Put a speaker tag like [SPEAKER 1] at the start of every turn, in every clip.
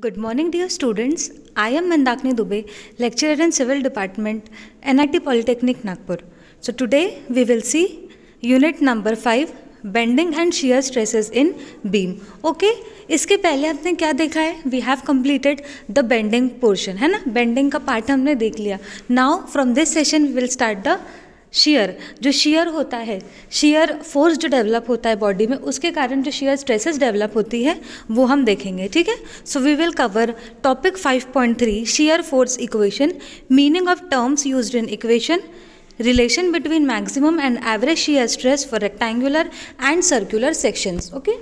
[SPEAKER 1] Good morning dear students I am Mandakini Dubey lecturer in civil department NIT polytechnic Nagpur so today we will see unit number five bending and shear stresses in beam okay इसके पहले आपने क्या देखा है we have completed the bending portion है ना bending का part हमने देख लिया now from this session we will start the shear जो शीयर होता है शीयर फोर्स जो डेवलप होता है बॉडी में उसके कारण जो शीयर स्ट्रेसेस डेवलप होती है वो हम देखेंगे ठीक है so we will cover topic 5.3 point three shear force equation meaning of terms used in equation relation between maximum and average shear stress for rectangular and circular sections okay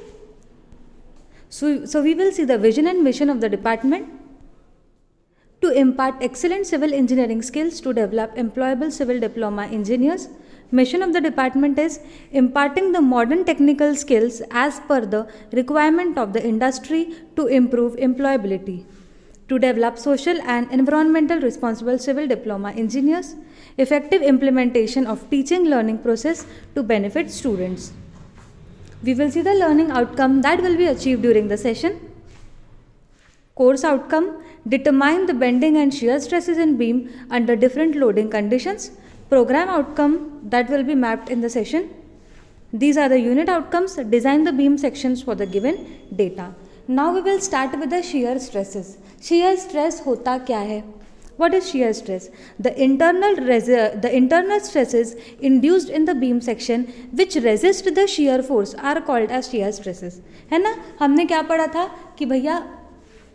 [SPEAKER 1] so we will see the vision and mission of the department to impart excellent civil engineering skills to develop employable civil diploma engineers. Mission of the department is imparting the modern technical skills as per the requirement of the industry to improve employability. To develop social and environmental responsible civil diploma engineers, effective implementation of teaching learning process to benefit students. We will see the learning outcome that will be achieved during the session. Course outcome, determine the bending and shear stresses in beam under different loading conditions. Program outcome that will be mapped in the session. These are the unit outcomes. Design the beam sections for the given data. Now we will start with the shear stresses. Shear stress hota kya hai what is shear stress the internal the internal stresses induced in the beam section which resist the shear force are called as shear stresses hai na humne kya padha tha ki bhaiya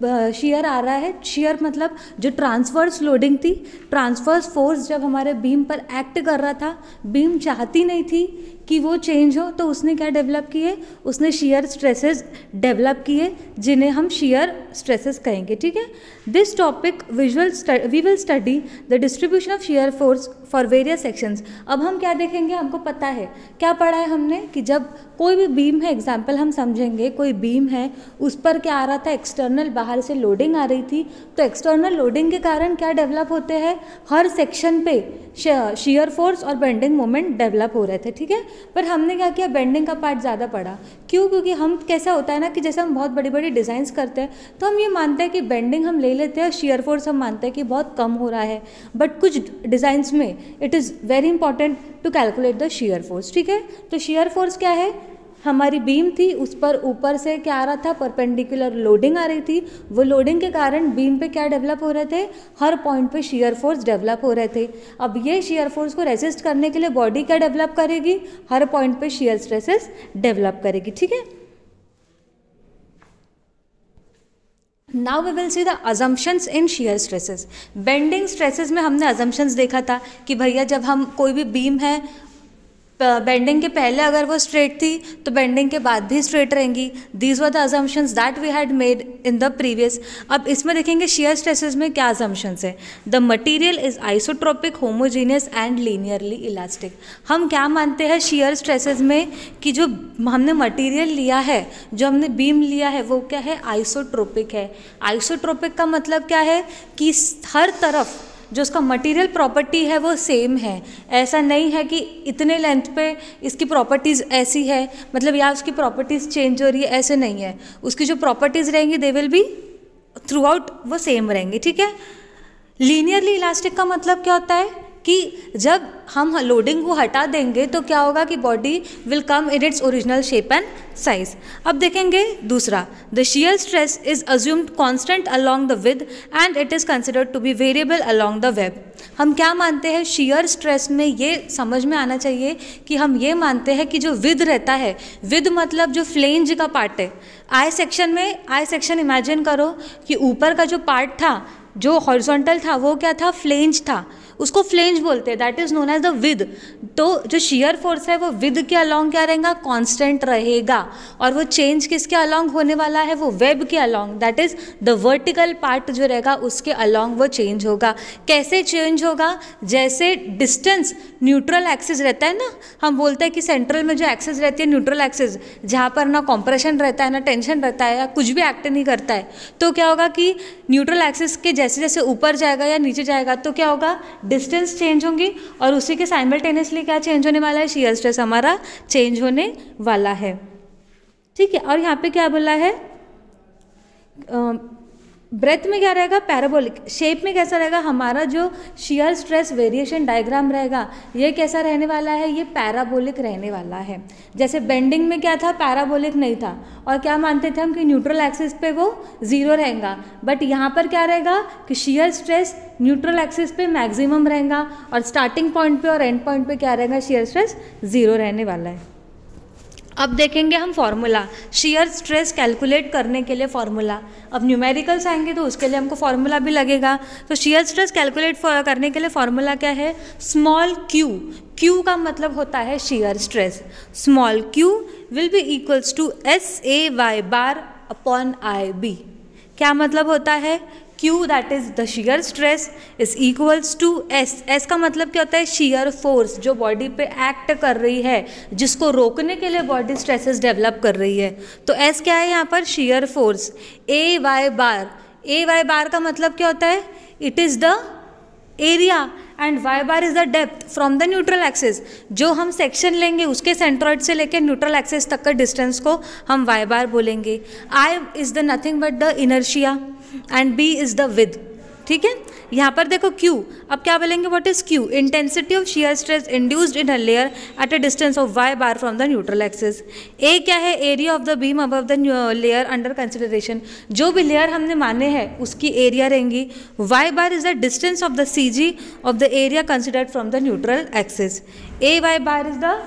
[SPEAKER 1] shear आ रहा है shear मतलब जो transverse loading थी transverse force जब हमारे beam पर act कर रहा था बीम चाहती नहीं थी कि वो चेंज हो तो उसने क्या डेवलप किए उसने शेयर स्ट्रेसेस डेवलप किए जिन्हें हम शेयर स्ट्रेसेस कहेंगे ठीक है this topic visual we will study the distribution of shear force for various sections अब हम क्या देखेंगे हमको पता है क्या पढ़ा है हमने कि जब कोई भी बीम है एग्जाम्पल हम समझेंगे कोई बीम है उस पर क्या आ रहा था एक्सटर्नल बाहर से लोडिंग आ रही थी तो एक्सटर्नल लोडिंग के कारण क्या डेवलप होते हैं हर सेक्शन पे शेयर फोर्स और बेंडिंग मोमेंट डेवलप हो रहे थे ठीक है पर हमने क्या किया बेंडिंग का पार्ट ज़्यादा पड़ा क्यों क्योंकि हम कैसा होता है ना कि जैसे हम बहुत बड़ी बड़ी डिज़ाइंस करते हैं तो हम ये मानते हैं कि बेंडिंग हम ले लेते हैं शेयर फोर्स हम मानते हैं कि बहुत कम हो रहा है बट कुछ डिज़ाइंस में it is very important to calculate the shear force ठीक है तो शेयर फोर्स क्या है हमारी बीम थी उस पर ऊपर से क्या आ रहा था परपेंडिकुलर लोडिंग आ रही थी वो लोडिंग के कारण बीम पे क्या डेवलप हो रहे थे हर पॉइंट पे शेयर फोर्स डेवलप हो रहे थे अब ये शेयर फोर्स को रेसिस्ट करने के लिए बॉडी क्या डेवलप करेगी हर पॉइंट पे शेयर स्ट्रेसेस डेवलप करेगी ठीक है now we will see the assumptions in shear stresses bending stresses में हमने अजम्पन्स देखा था कि भैया जब हम कोई भी बीम है बेंडिंग के पहले अगर वो स्ट्रेट थी तो बेंडिंग के बाद भी स्ट्रेट रहेंगी these were the assumptions that we had made in the previous अब इसमें देखेंगे शेयर स्ट्रेसेस में क्या अजम्पन्स है the material is isotropic homogeneous and linearly elastic हम क्या मानते हैं शेयर स्ट्रेसेस में कि जो हमने मटीरियल लिया है जो हमने बीम लिया है वो क्या है आइसोट्रोपिक है आइसोट्रोपिक का मतलब क्या है कि हर तरफ जो उसका मटेरियल प्रॉपर्टी है वो सेम है ऐसा नहीं है कि इतने लेंथ पे इसकी प्रॉपर्टीज़ ऐसी है मतलब या उसकी प्रॉपर्टीज़ चेंज हो रही है ऐसे नहीं है उसकी जो प्रॉपर्टीज़ रहेंगी they will be throughout वो सेम रहेंगी ठीक है लीनियरली इलास्टिक का मतलब क्या होता है कि जब हम लोडिंग को हटा देंगे तो क्या होगा कि body will come in its original shape and size अब देखेंगे दूसरा the shear stress is assumed constant along the width and it is considered to be variable along the web हम क्या मानते हैं शियर स्ट्रेस में ये समझ में आना चाहिए कि हम ये मानते हैं कि जो विद रहता है विद मतलब जो फ्लेंज का पार्ट है आई सेक्शन में आई सेक्शन इमेजिन करो कि ऊपर का जो पार्ट था जो हॉरिजॉन्टल था वो क्या था फ्लेंज था उसको फ्लेंज बोलते हैं that is known as the width तो जो शीयर फोर्स है वो विद के अलोंग क्या रहेगा कॉन्स्टेंट रहेगा और वो चेंज किसके अलॉन्ग होने वाला है वो वेब के along that is the vertical part जो रहेगा उसके अलॉन्ग वो चेंज होगा कैसे चेंज होगा जैसे डिस्टेंस न्यूट्रल एक्सेस रहता है ना हम बोलते हैं कि सेंट्रल में जो एक्सेस रहती है न्यूट्रल एक्सेस जहाँ पर ना कॉम्प्रेशन रहता है ना टेंशन रहता है या कुछ भी एक्ट नहीं करता है तो क्या होगा कि न्यूट्रल एक्सेस के जैसे जैसे ऊपर जाएगा या नीचे जाएगा तो क्या होगा डिस्टेंस चेंज होंगी और उसी के साइमल्टेनियसली क्या चेंज होने वाला है शीयर स्ट्रेस हमारा चेंज होने वाला है ठीक है और यहाँ पे क्या बोला है ब्रेथ में क्या रहेगा पैराबोलिक शेप में कैसा रहेगा हमारा जो शियर स्ट्रेस वेरिएशन डायग्राम रहेगा ये कैसा रहने वाला है ये पैराबोलिक रहने वाला है जैसे बेंडिंग में क्या था पैराबोलिक नहीं था और क्या मानते थे हम कि न्यूट्रल एक्सिस पे वो ज़ीरो रहेगा बट यहाँ पर क्या रहेगा कि शियर स्ट्रेस न्यूट्रल एक्सिस पे मैक्सिमम रहेगा और स्टार्टिंग पॉइंट पे और एंड पॉइंट पे क्या रहेगा शेयर स्ट्रेस ज़ीरो रहने वाला है अब देखेंगे हम फार्मूला शेयर स्ट्रेस कैलकुलेट करने के लिए फार्मूला अब न्यूमेरिकल्स आएंगे तो उसके लिए हमको फार्मूला भी लगेगा तो शेयर स्ट्रेस कैलकुलेट करने के लिए फार्मूला क्या है स्मॉल क्यू क्यू का मतलब होता है shear stress small q will be equals to S A Y bar upon I B क्या मतलब होता है Q that is the shear stress is equals to S S का मतलब क्या होता है शीयर फोर्स जो बॉडी पे एक्ट कर रही है जिसको रोकने के लिए बॉडी स्ट्रेसेस डेवलप कर रही है तो S क्या है यहाँ पर shear force A Y bar A Y bar का मतलब क्या होता है it is the area and Y bar is the depth from the neutral axis जो हम सेक्शन लेंगे उसके सेंट्रॉइड से लेकर न्यूट्रल एक्सेस तक का डिस्टेंस को हम वाई बार बोलेंगे I is the nothing but the inertia and B is the width ठीक है यहाँ पर देखो क्यू अब क्या बोलेंगे what is Q intensity of shear stress induced in a layer at a distance of Y bar from the neutral axis A क्या है area of the beam above the layer under consideration जो भी layer हमने माने हैं उसकी area रहेंगी Y bar is the distance of the C G of the area considered from the neutral axis A Y bar is the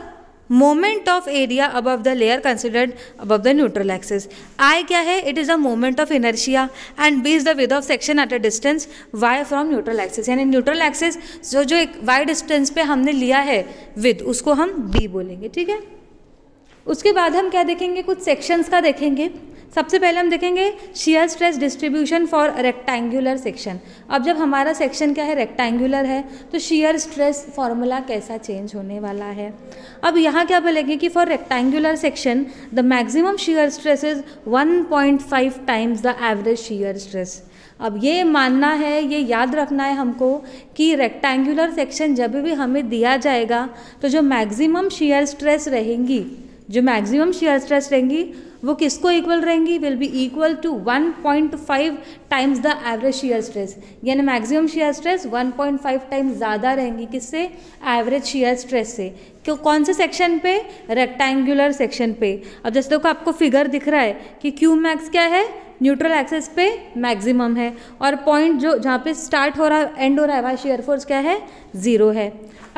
[SPEAKER 1] moment of area above the layer considered above the neutral axis I क्या है it is the moment of inertia and B is the width of section at a distance Y from neutral axis यानी neutral axis जो जो एक Y distance पे हमने लिया है विद उसको हम बी बोलेंगे ठीक है उसके बाद हम क्या देखेंगे कुछ सेक्शंस का देखेंगे सबसे पहले हम देखेंगे shear stress distribution for rectangular section अब जब हमारा सेक्शन क्या है रेक्टेंगुलर है तो शियर स्ट्रेस फॉर्मूला कैसा चेंज होने वाला है अब यहाँ क्या बोलेंगे कि for rectangular section the maximum shear stress is 1.5 times the average shear stress अब ये मानना है ये याद रखना है हमको कि रेक्टेंगुलर सेक्शन जब भी हमें दिया जाएगा तो जो मैक्सिमम शेयर स्ट्रेस रहेंगी जो मैक्सिमम शेयर स्ट्रेस रहेंगी वो किसको इक्वल रहेंगी will be equal to 1.5 times the average shear stress यानी मैक्सिमम शेयर स्ट्रेस 1.5 टाइम्स ज़्यादा रहेंगी किससे एवरेज शेयर स्ट्रेस से क्यों कौन से सेक्शन पे रेक्टेंगुलर सेक्शन पे अब जैसे देखो आपको फिगर दिख रहा है कि क्यू मैक्स क्या है न्यूट्रल एक्सेस पे मैक्सिमम है और पॉइंट जो जहाँ पे स्टार्ट हो रहा है एंड हो रहा है वहाँ शेयर फोर्स क्या है ज़ीरो है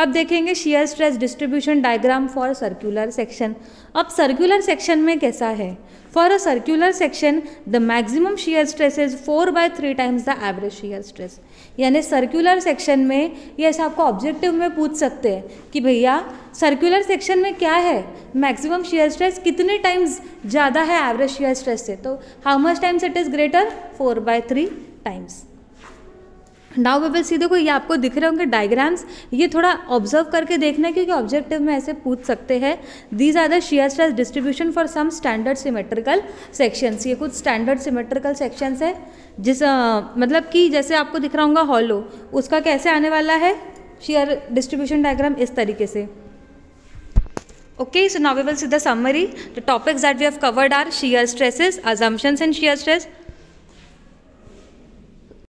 [SPEAKER 1] अब देखेंगे shear stress distribution diagram for circular section अब सर्कुलर सेक्शन में कैसा है for a circular section the maximum shear stress is four by three times the average shear stress यानी सर्कुलर सेक्शन में ये ऐसा आपको ऑब्जेक्टिव में पूछ सकते हैं कि भैया सर्कुलर सेक्शन में क्या है मैक्सिमम शेयर स्ट्रेस कितने टाइम्स ज़्यादा है एवरेज शेयर स्ट्रेस से तो how much times it is greater four by three times now बेबल सी देखो ये आपको दिख रहे होंगे डायग्राम्स ये थोड़ा ऑब्जर्व करके देखना है क्योंकि ऑब्जेक्टिव में ऐसे पूछ सकते हैं these are the shear stress distribution for some standard symmetrical sections ये कुछ स्टैंडर्ड सिमेट्रिकल सेक्शंस है जिस आ, मतलब कि जैसे आपको दिख रहा होगा हॉलो उसका कैसे आने वाला है शेयर डिस्ट्रीब्यूशन डायग्राम इस तरीके से okay so now we will see the summary the topics that we have covered are shear stresses assumptions and shear stress